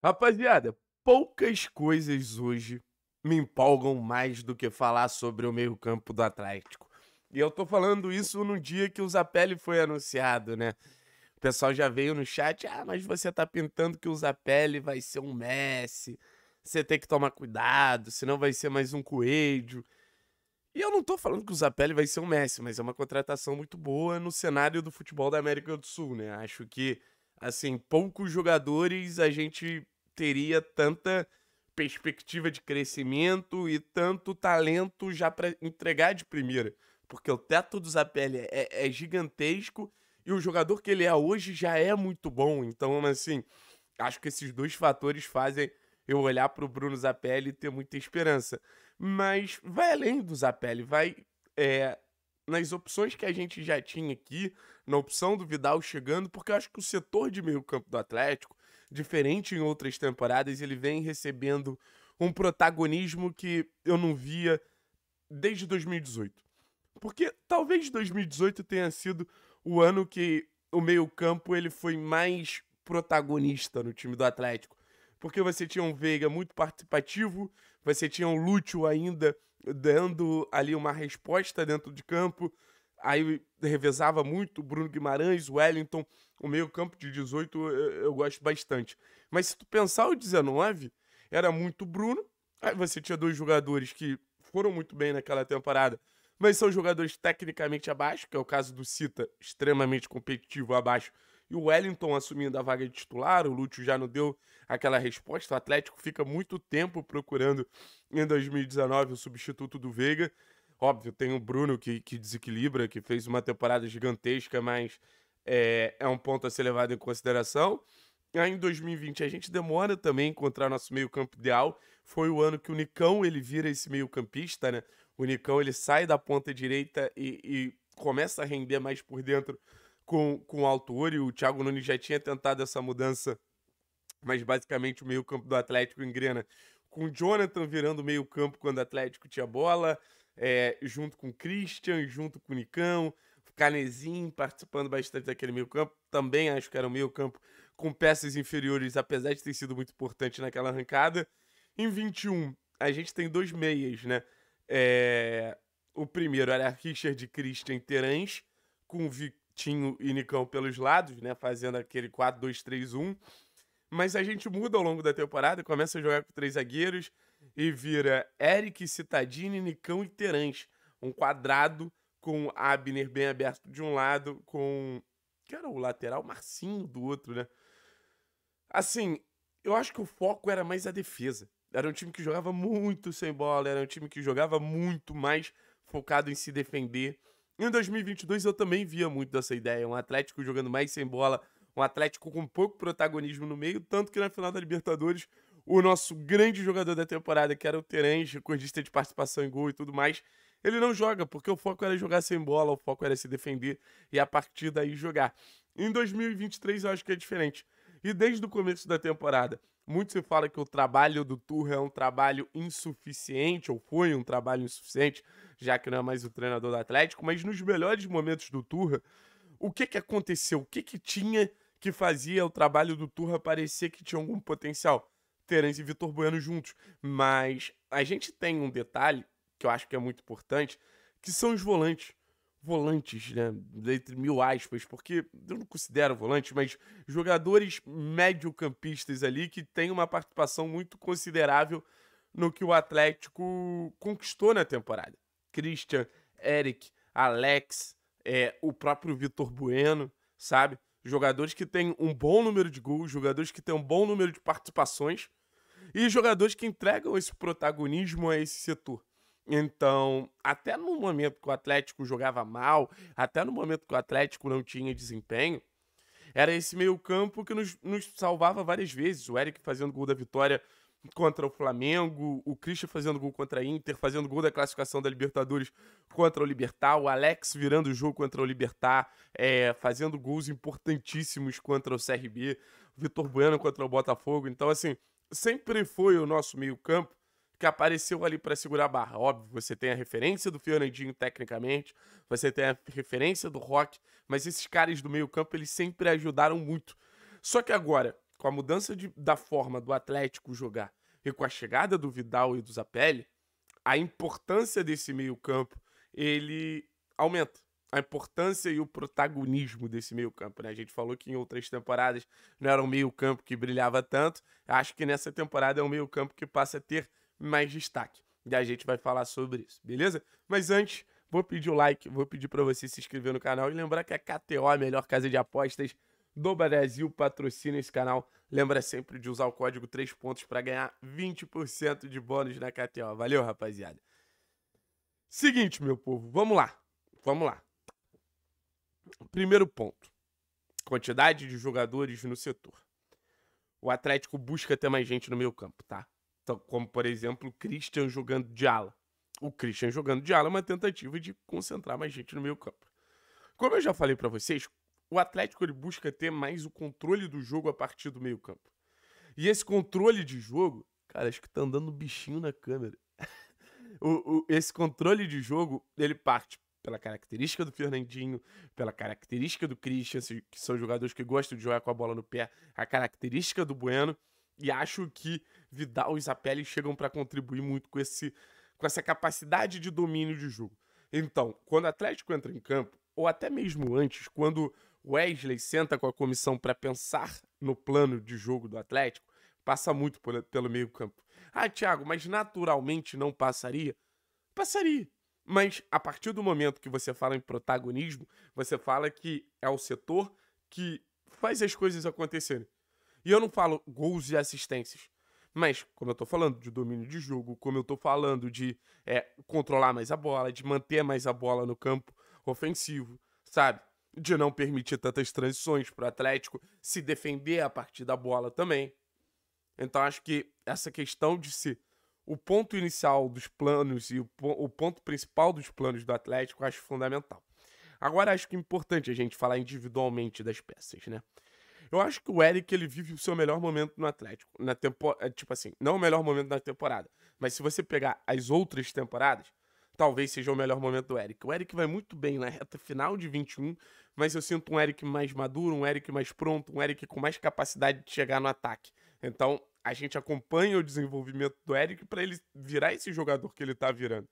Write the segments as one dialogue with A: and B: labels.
A: Rapaziada, poucas coisas hoje me empolgam mais do que falar sobre o meio-campo do Atlético. E eu tô falando isso no dia que o Zapelli foi anunciado, né? O pessoal já veio no chat, ah, mas você tá pintando que o Zapelli vai ser um Messi, você tem que tomar cuidado, senão vai ser mais um Coelho. E eu não tô falando que o Zapelli vai ser um Messi, mas é uma contratação muito boa no cenário do futebol da América do Sul, né? Acho que assim, poucos jogadores a gente teria tanta perspectiva de crescimento e tanto talento já para entregar de primeira. Porque o teto do Zapelli é, é, é gigantesco e o jogador que ele é hoje já é muito bom. Então, assim, acho que esses dois fatores fazem eu olhar para o Bruno Zapelli e ter muita esperança. Mas vai além do Zapelli, vai é, nas opções que a gente já tinha aqui, na opção do Vidal chegando, porque eu acho que o setor de meio-campo do Atlético, diferente em outras temporadas, ele vem recebendo um protagonismo que eu não via desde 2018. Porque talvez 2018 tenha sido o ano que o meio-campo ele foi mais protagonista no time do Atlético. Porque você tinha um Veiga muito participativo, você tinha um Lúcio ainda dando ali uma resposta dentro de campo. Aí revezava muito Bruno Guimarães, Wellington, o meio-campo de 18 eu, eu, gosto bastante. Mas se tu pensar o 19, era muito Bruno. Aí você tinha dois jogadores que foram muito bem naquela temporada, mas são jogadores tecnicamente abaixo, que é o caso do Cita, extremamente competitivo abaixo e o Wellington assumindo a vaga de titular, o Lúcio já não deu aquela resposta. O Atlético fica muito tempo procurando em 2019 o substituto do Veiga. Óbvio, tem o Bruno que, que desequilibra, que fez uma temporada gigantesca, mas é, é um ponto a ser levado em consideração. Aí em 2020 a gente demora também encontrar nosso meio-campo ideal. Foi o ano que o Nicão ele vira esse meio-campista, né? O Nicão ele sai da ponta direita e, e começa a render mais por dentro com, com o autor, e o Thiago Nunes já tinha tentado essa mudança, mas basicamente o meio-campo do Atlético engrena com o Jonathan virando meio-campo quando o Atlético tinha bola, é, junto com o Christian, junto com o Nicão, Canezinho participando bastante daquele meio-campo. Também acho que era um meio-campo com peças inferiores, apesar de ter sido muito importante naquela arrancada. Em 21, a gente tem dois meias, né? É... O primeiro era Richard Christian Terence com o Tinho e Nicão pelos lados, né? Fazendo aquele 4-2-3-1. Mas a gente muda ao longo da temporada, começa a jogar com três zagueiros e vira Eric, Citadini, Nicão e Terãs. Um quadrado com Abner bem aberto de um lado, com. que era o lateral? Marcinho do outro, né? Assim, eu acho que o foco era mais a defesa. Era um time que jogava muito sem bola, era um time que jogava muito mais focado em se defender em 2022 eu também via muito dessa ideia, um Atlético jogando mais sem bola, um Atlético com pouco protagonismo no meio, tanto que na final da Libertadores o nosso grande jogador da temporada, que era o Terence, recordista de participação em gol e tudo mais, ele não joga, porque o foco era jogar sem bola, o foco era se defender e a partir daí jogar. Em 2023 eu acho que é diferente. E desde o começo da temporada, muito se fala que o trabalho do Turra é um trabalho insuficiente, ou foi um trabalho insuficiente, já que não é mais o treinador do Atlético, mas nos melhores momentos do Turra, o que, que aconteceu? O que, que tinha que fazia o trabalho do Turra parecer que tinha algum potencial? Terence e Vitor Bueno juntos. Mas a gente tem um detalhe que eu acho que é muito importante, que são os volantes volantes, né? Entre mil aspas, porque eu não considero volante, mas jogadores médio-campistas ali que têm uma participação muito considerável no que o Atlético conquistou na temporada. Christian, Eric, Alex, é, o próprio Vitor Bueno, sabe? Jogadores que têm um bom número de gols, jogadores que têm um bom número de participações e jogadores que entregam esse protagonismo a esse setor. Então, até no momento que o Atlético jogava mal, até no momento que o Atlético não tinha desempenho, era esse meio-campo que nos, nos, salvava várias vezes. O Eric fazendo gol da vitória contra o Flamengo, o Christian fazendo gol contra a Inter, fazendo gol da classificação da Libertadores contra o Libertar, o Alex virando o jogo contra o Libertar, é, fazendo gols importantíssimos contra o CRB, o Vitor Bueno contra o Botafogo. Então, assim, sempre foi o nosso meio-campo que apareceu ali para segurar a barra. Óbvio, você tem a referência do Fernandinho tecnicamente, você tem a referência do Rock, mas esses caras do meio-campo eles sempre ajudaram muito. Só que agora, com a mudança de, da forma do Atlético jogar e com a chegada do Vidal e do Zapelli, a importância desse meio-campo ele aumenta a importância e o protagonismo desse meio-campo. Né? A gente falou que em outras temporadas não era um meio-campo que brilhava tanto. Acho que nessa temporada é um meio-campo que passa a ter mais destaque. E a gente vai falar sobre isso, beleza? Mas antes, vou pedir o like, vou pedir para você se inscrever no canal e lembrar que a KTO, é a melhor casa de apostas do Brasil, patrocina esse canal. Lembra sempre de usar o código 3 pontos para ganhar 20% de bônus na KTO. Valeu, rapaziada. Seguinte, meu povo, vamos lá. Vamos lá. Primeiro ponto: quantidade de jogadores no setor. O Atlético busca ter mais gente no meio campo, tá? como, por exemplo, o Christian jogando de ala. O Christian jogando de ala é uma tentativa de concentrar mais gente no meio campo. Como eu já falei para vocês, o Atlético ele busca ter mais o controle do jogo a partir do meio campo. E esse controle de jogo, cara, acho que tá andando um bichinho na câmera. o, o, esse controle de jogo, ele parte pela característica do Fernandinho, pela característica do Christian, que são jogadores que gostam de jogar com a bola no pé, a característica do Bueno, e acho que Vidal e Zapelli chegam para contribuir muito com, esse, com essa capacidade de domínio de jogo. Então, quando o Atlético entra em campo, ou até mesmo antes, quando Wesley senta com a comissão para pensar no plano de jogo do Atlético, passa muito por, pelo meio-campo. Ah, Thiago, mas naturalmente não passaria? Passaria. Mas a partir do momento que você fala em protagonismo, você fala que é o setor que faz as coisas acontecerem. E eu não falo gols e assistências. Mas, como eu tô falando de domínio de jogo, como eu tô falando de é, controlar mais a bola, de manter mais a bola no campo ofensivo, sabe? De não permitir tantas transições pro Atlético se defender a partir da bola também. Então, acho que essa questão de ser o ponto inicial dos planos e o, o, ponto principal dos planos do Atlético eu acho fundamental. Agora acho que é importante a gente falar individualmente das peças, né? Eu acho que o Eric ele vive o seu melhor momento no Atlético. Na tempo... É, tipo assim, não o melhor momento da temporada. Mas se você pegar as outras temporadas, talvez seja o melhor momento do Eric. O Eric vai muito bem na reta final de 21, mas eu sinto um Eric mais maduro, um Eric mais pronto, um Eric com mais capacidade de chegar no ataque. Então, a gente acompanha o desenvolvimento do Eric para ele virar esse jogador que ele está virando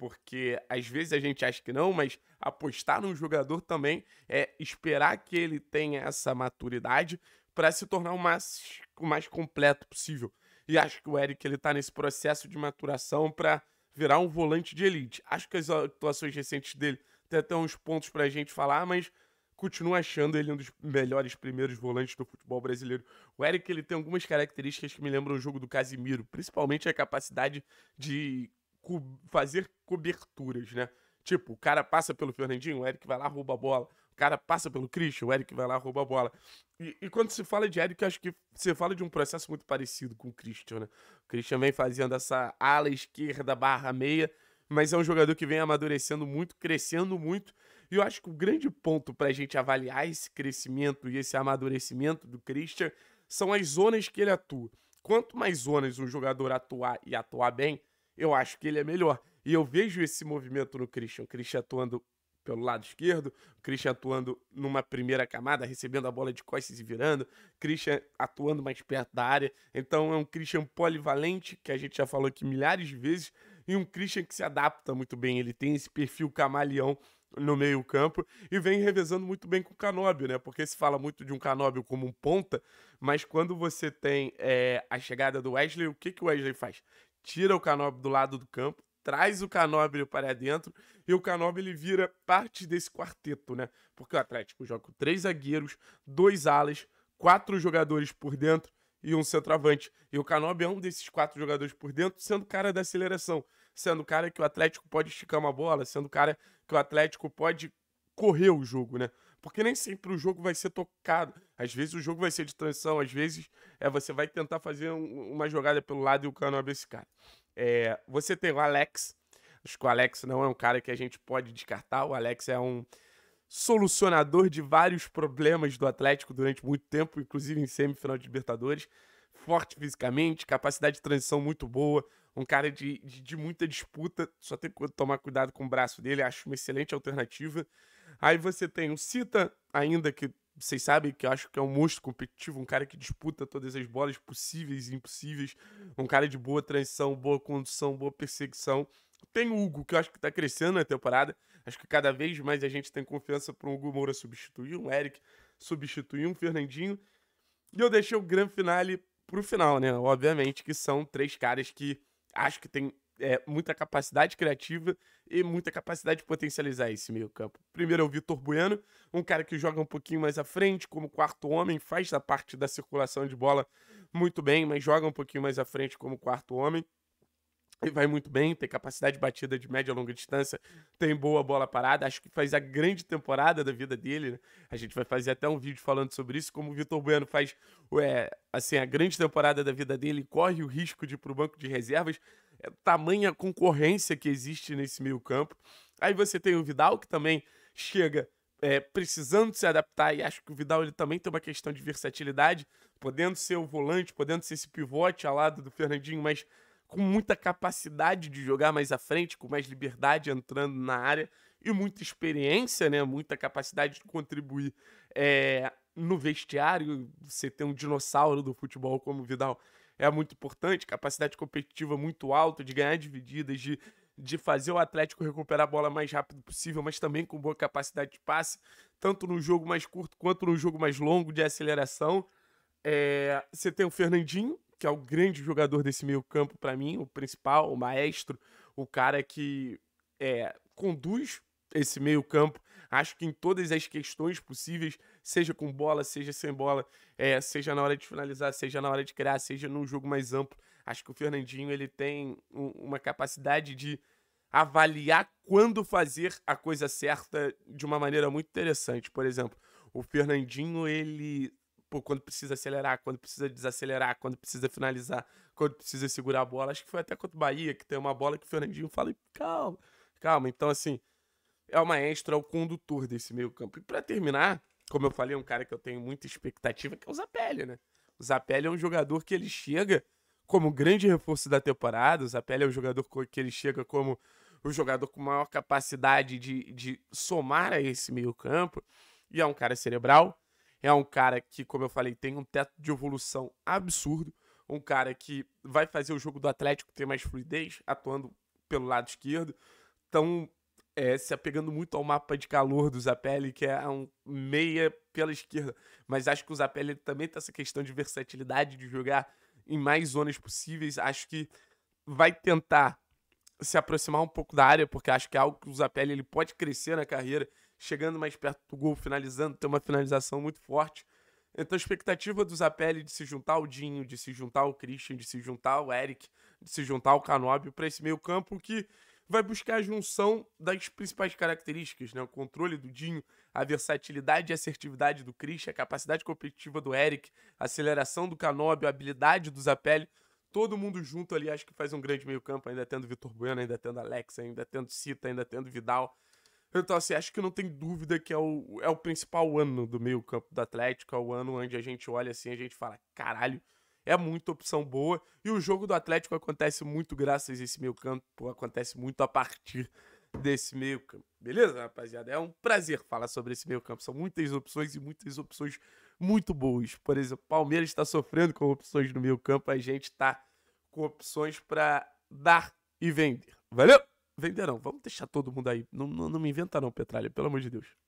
A: porque às vezes a gente acha que não, mas apostar num jogador também é esperar que ele tenha essa maturidade para se tornar o mais, o mais completo possível. E acho que o Eric ele tá nesse processo de maturação para virar um volante de elite. Acho que as atuações recentes dele tem até uns pontos para a gente falar, mas continuo achando ele um dos melhores primeiros volantes do futebol brasileiro. O Eric ele tem algumas características que me lembram o jogo do Casimiro, principalmente a capacidade de co fazer coberturas, né? Tipo, o cara passa pelo Fernandinho, o Eric vai lá, rouba a bola. O cara passa pelo Christian, o Eric vai lá, rouba a bola. E, e quando se fala de Eric, acho que você fala de um processo muito parecido com o Christian, né? O Christian vem fazendo essa ala esquerda barra meia, mas é um jogador que vem amadurecendo muito, crescendo muito. E eu acho que o grande ponto para a gente avaliar esse crescimento e esse amadurecimento do Christian são as zonas que ele atua. Quanto mais zonas um jogador atuar e atuar bem, eu acho que ele é melhor. E eu vejo esse movimento no Christian. O Christian atuando pelo lado esquerdo, o Christian atuando numa primeira camada, recebendo a bola de costas e virando, Christian atuando mais perto da área. Então é um Christian polivalente, que a gente já falou aqui milhares de vezes, e um Christian que se adapta muito bem. Ele tem esse perfil camaleão no meio-campo e vem revezando muito bem com o Canóbio, né? Porque se fala muito de um Canóbio como um ponta, mas quando você tem é, a chegada do Wesley, o que, que o Wesley faz? tira o Canobi do lado do campo, traz o Canobi para dentro e o Canobi ele vira parte desse quarteto, né? Porque o Atlético joga com três zagueiros, dois alas, quatro jogadores por dentro e um centroavante. E o Canobi é um desses quatro jogadores por dentro, sendo cara da aceleração, sendo cara que o Atlético pode esticar uma bola, sendo cara que o Atlético pode correr o jogo, né? Porque nem sempre o jogo vai ser tocado. Às vezes o jogo vai ser de transição, às vezes é, você vai tentar fazer um, uma jogada pelo lado e o cano abre esse cara. É, você tem o Alex. Acho que o Alex não é um cara que a gente pode descartar. O Alex é um solucionador de vários problemas do Atlético durante muito tempo, inclusive em semifinal de Libertadores. Forte fisicamente, capacidade de transição muito boa, um cara de, de, de muita disputa. Só tem que tomar cuidado com o braço dele. Acho uma excelente alternativa. Aí você tem o Cita, ainda que vocês sabem que eu acho que é um monstro competitivo, um cara que disputa todas as bolas possíveis e impossíveis, um cara de boa transição, boa condução, boa perseguição. Tem o Hugo, que eu acho que tá crescendo na temporada. Acho que cada vez mais a gente tem confiança para o Hugo Moura substituir, um Eric substituir, um Fernandinho. E eu deixei o grande finale pro final, né? Obviamente que são três caras que acho que tem é, muita capacidade criativa e muita capacidade de potencializar esse meio-campo. Primeiro é o Vitor Bueno, um cara que joga um pouquinho mais à frente, como quarto homem, faz a parte da circulação de bola muito bem, mas joga um pouquinho mais à frente como quarto homem. E vai muito bem, tem capacidade de batida de média e longa distância, tem boa bola parada, acho que faz a grande temporada da vida dele. Né? A gente vai fazer até um vídeo falando sobre isso, como o Vitor Bueno faz ué, assim, a grande temporada da vida dele, corre o risco de ir para o banco de reservas, é, tamanha concorrência que existe nesse meio campo. Aí você tem o Vidal, que também chega é, precisando se adaptar, e acho que o Vidal ele também tem uma questão de versatilidade, podendo ser o volante, podendo ser esse pivote ao lado do Fernandinho, mas com muita capacidade de jogar mais à frente, com mais liberdade entrando na área e muita experiência, né? muita capacidade de contribuir é, no vestiário. Você tem um dinossauro do futebol como o Vidal, é muito importante, capacidade competitiva muito alta, de ganhar divididas, de, de fazer o Atlético recuperar a bola mais rápido possível, mas também com boa capacidade de passe, tanto no jogo mais curto quanto no jogo mais longo de aceleração. É, você tem o Fernandinho, que é o grande jogador desse meio campo para mim, o principal, o maestro, o cara que é, conduz esse meio campo, acho que em todas as questões possíveis, seja com bola, seja sem bola, é, seja na hora de finalizar, seja na hora de criar, seja num jogo mais amplo. Acho que o Fernandinho ele tem um, uma capacidade de avaliar quando fazer a coisa certa de uma maneira muito interessante. Por exemplo, o Fernandinho, ele, pô, quando precisa acelerar, quando precisa desacelerar, quando precisa finalizar, quando precisa segurar a bola, acho que foi até contra o Bahia, que tem uma bola que o Fernandinho fala, calma, calma. Então, assim, é o maestro, é o condutor desse meio campo. E para terminar, como eu falei, é um cara que eu tenho muita expectativa, que é o Zapelli, né? O Zapelli é um jogador que ele chega como grande reforço da temporada, o Zapelli é um jogador que ele chega como o jogador com maior capacidade de, de somar a esse meio campo, e é um cara cerebral, é um cara que, como eu falei, tem um teto de evolução absurdo, um cara que vai fazer o jogo do Atlético ter mais fluidez, atuando pelo lado esquerdo, então é, se apegando muito ao mapa de calor do Zapelli, que é um meia pela esquerda. Mas acho que o Zapelli também tem essa questão de versatilidade, de jogar em mais zonas possíveis. Acho que vai tentar se aproximar um pouco da área, porque acho que é algo que o Zapelli ele pode crescer na carreira, chegando mais perto do gol, finalizando, ter uma finalização muito forte. Então a expectativa do Zapelli de se juntar ao Dinho, de se juntar ao Christian, de se juntar ao Eric, de se juntar ao Canobbio para esse meio campo que vai buscar a junção das principais características, né? O controle do Dinho, a versatilidade e assertividade do Christian, a capacidade competitiva do Eric, a aceleração do Canóbio, a habilidade do Zapelli. Todo mundo junto ali, acho que faz um grande meio-campo, ainda tendo Vitor Bueno, ainda tendo Alex, ainda tendo Cita, ainda tendo Vidal. Então, assim, acho que não tem dúvida que é o, é o principal ano do meio-campo do Atlético, é o ano onde a gente olha assim, a gente fala, caralho, é muita opção boa. E o jogo do Atlético acontece muito graças a esse meio campo, acontece muito a partir desse meio campo. Beleza, rapaziada? É um prazer falar sobre esse meio campo. São muitas opções e muitas opções muito boas. Por exemplo, Palmeiras está sofrendo com opções no meio campo, a gente está com opções para dar e vender. Valeu? Venderão. Vamos deixar todo mundo aí. Não, não, não me inventa não, Petralha, pelo amor de Deus.